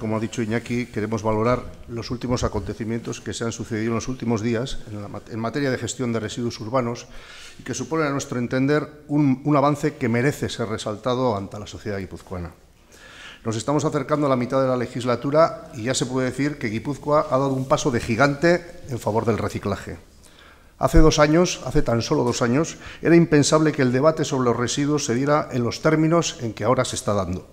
como ha dicho Iñaki, queremos valorar los últimos acontecimientos que se han sucedido en los últimos días en, materia de gestión de residuos urbanos y que suponen, a nuestro entender, un, avance que merece ser resaltado ante la sociedad guipuzcoana. Nos estamos acercando a la mitad de la legislatura y ya se puede decir que Guipúzcoa ha dado un paso de gigante en favor del reciclaje. Hace dos años, hace tan solo dos años, era impensable que el debate sobre los residuos se diera en los términos en que ahora se está dando.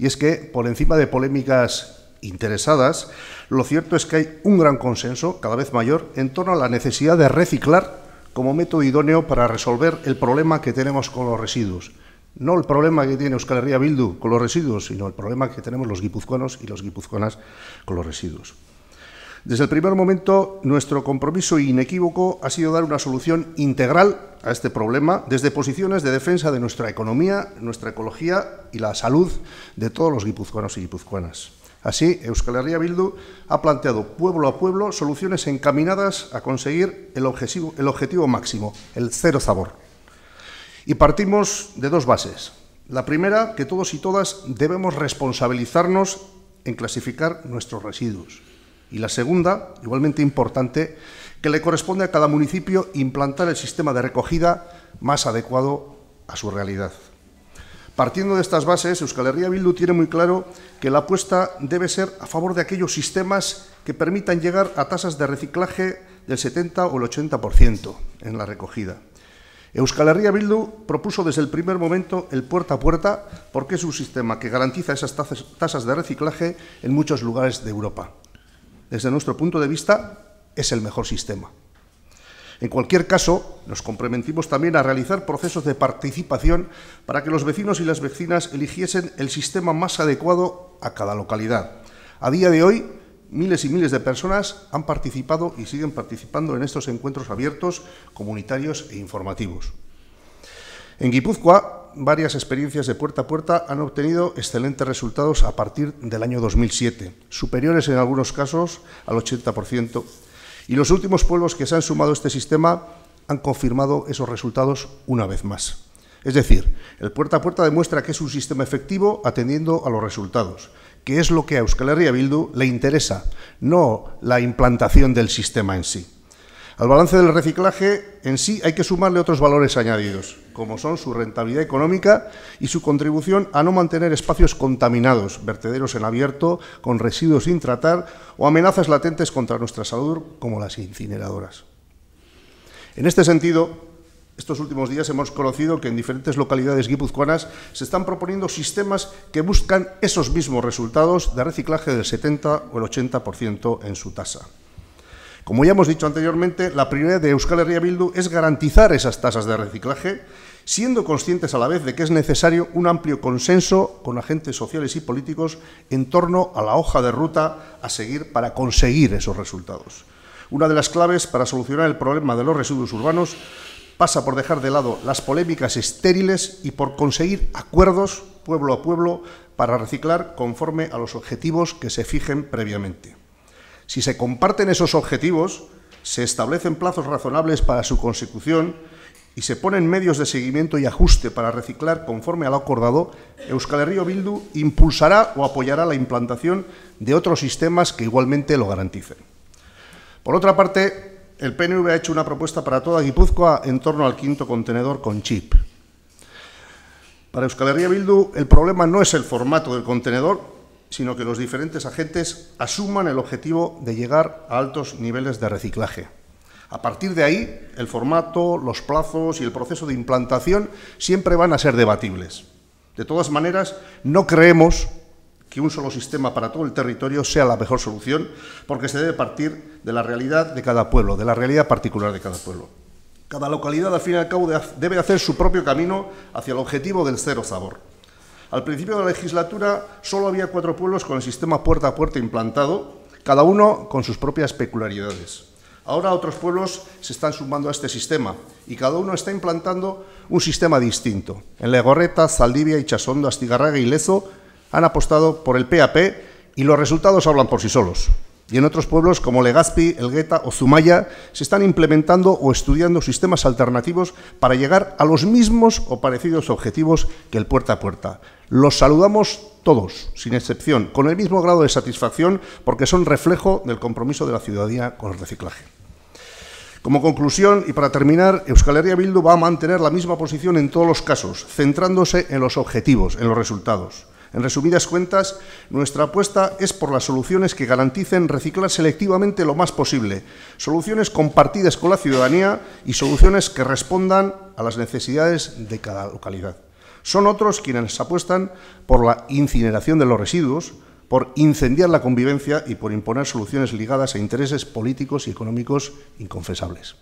Y es que, por encima de polémicas interesadas, lo cierto es que hay un gran consenso, cada vez mayor, en torno a la necesidad de reciclar como método idóneo para resolver el problema que tenemos con los residuos. No el problema que tiene Euskal Herria Bildu con los residuos, sino el problema que tenemos los guipuzcoanos y los guipuzcoanas con los residuos. Desde el primer momento, nuestro compromiso inequívoco ha sido dar una solución integral a este problema desde posiciones de defensa de nuestra economía, nuestra ecología y la salud de todos los guipuzcoanos y guipuzcoanas. Así, Euskal Herria Bildu ha planteado pueblo a pueblo soluciones encaminadas a conseguir el objetivo, el objetivo máximo, el cero sabor. Y partimos de dos bases. La primera, que todos y todas debemos responsabilizarnos en clasificar nuestros residuos. Y la segunda, igualmente importante, que le corresponde a cada municipio implantar el sistema de recogida más adecuado a su realidad. Partiendo de estas bases, Euskal Herria Bildu tiene muy claro que la apuesta debe ser a favor de aquellos sistemas que permitan llegar a tasas de reciclaje del 70 o el 80% en la recogida. Euskal Herria Bildu propuso desde el primer momento el puerta a puerta porque es un sistema que garantiza esas tasas de reciclaje en muchos lugares de Europa desde nuestro punto de vista, es el mejor sistema. En cualquier caso, nos comprometimos también a realizar procesos de participación para que los vecinos y las vecinas eligiesen el sistema más adecuado a cada localidad. A día de hoy, miles y miles de personas han participado y siguen participando en estos encuentros abiertos, comunitarios e informativos. En Guipúzcoa, varias experiencias de puerta a puerta han obtenido excelentes resultados a partir del año 2007, superiores en algunos casos al 80%, y los últimos pueblos que se han sumado a este sistema han confirmado esos resultados una vez más. Es decir, el puerta a puerta demuestra que es un sistema efectivo atendiendo a los resultados, que es lo que a Euskal Herria Bildu le interesa, no la implantación del sistema en sí. Al balance del reciclaje en sí hay que sumarle otros valores añadidos, como son su rentabilidad económica y su contribución a no mantener espacios contaminados, vertederos en abierto, con residuos sin tratar o amenazas latentes contra nuestra salud, como las incineradoras. En este sentido, estos últimos días hemos conocido que en diferentes localidades guipuzcoanas se están proponiendo sistemas que buscan esos mismos resultados de reciclaje del 70 o el 80% en su tasa. Como ya hemos dicho anteriormente, la prioridad de Euskal Herria Bildu es garantizar esas tasas de reciclaje, siendo conscientes a la vez de que es necesario un amplio consenso con agentes sociales y políticos en torno a la hoja de ruta a seguir para conseguir esos resultados. Una de las claves para solucionar el problema de los residuos urbanos pasa por dejar de lado las polémicas estériles y por conseguir acuerdos pueblo a pueblo para reciclar conforme a los objetivos que se fijen previamente. Si se comparten esos objetivos, se establecen plazos razonables para su consecución y se ponen medios de seguimiento y ajuste para reciclar conforme a lo acordado, Euskal Herria Bildu impulsará o apoyará la implantación de otros sistemas que igualmente lo garanticen. Por otra parte, el PNV ha hecho una propuesta para toda Guipúzcoa en torno al quinto contenedor con chip. Para Euskal Herria Bildu, el problema no es el formato del contenedor, sino que los diferentes agentes asuman el objetivo de llegar a altos niveles de reciclaje. A partir de ahí, el formato, los plazos y el proceso de implantación siempre van a ser debatibles. De todas maneras, no creemos que un solo sistema para todo el territorio sea la mejor solución, porque se debe partir de la realidad de cada pueblo, de la realidad particular de cada pueblo. Cada localidad, al fin y al cabo, debe hacer su propio camino hacia el objetivo del cero sabor. Al principio de la legislatura solo había cuatro pueblos con el sistema puerta a puerta implantado, cada uno con sus propias peculiaridades. Ahora otros pueblos se están sumando a este sistema y cada uno está implantando un sistema distinto. En Legorreta, Zaldivia, Chasondo, Astigarraga y Lezo han apostado por el PAP y los resultados hablan por sí solos. Y en otros pueblos como Legazpi, Elgueta o Zumaya se están implementando o estudiando sistemas alternativos para llegar a los mismos o parecidos objetivos que el puerta a puerta. Los saludamos todos, sin excepción, con el mismo grado de satisfacción porque son reflejo del compromiso de la ciudadanía con el reciclaje. Como conclusión y para terminar, Euskal Herria Bildu va a mantener la misma posición en todos los casos, centrándose en los objetivos, en los resultados. En resumidas cuentas, nuestra apuesta es por las soluciones que garanticen reciclar selectivamente lo más posible, soluciones compartidas con la ciudadanía y soluciones que respondan a las necesidades de cada localidad. Son otros quienes apuestan por la incineración de los residuos, por incendiar la convivencia y por imponer soluciones ligadas a intereses políticos y económicos inconfesables.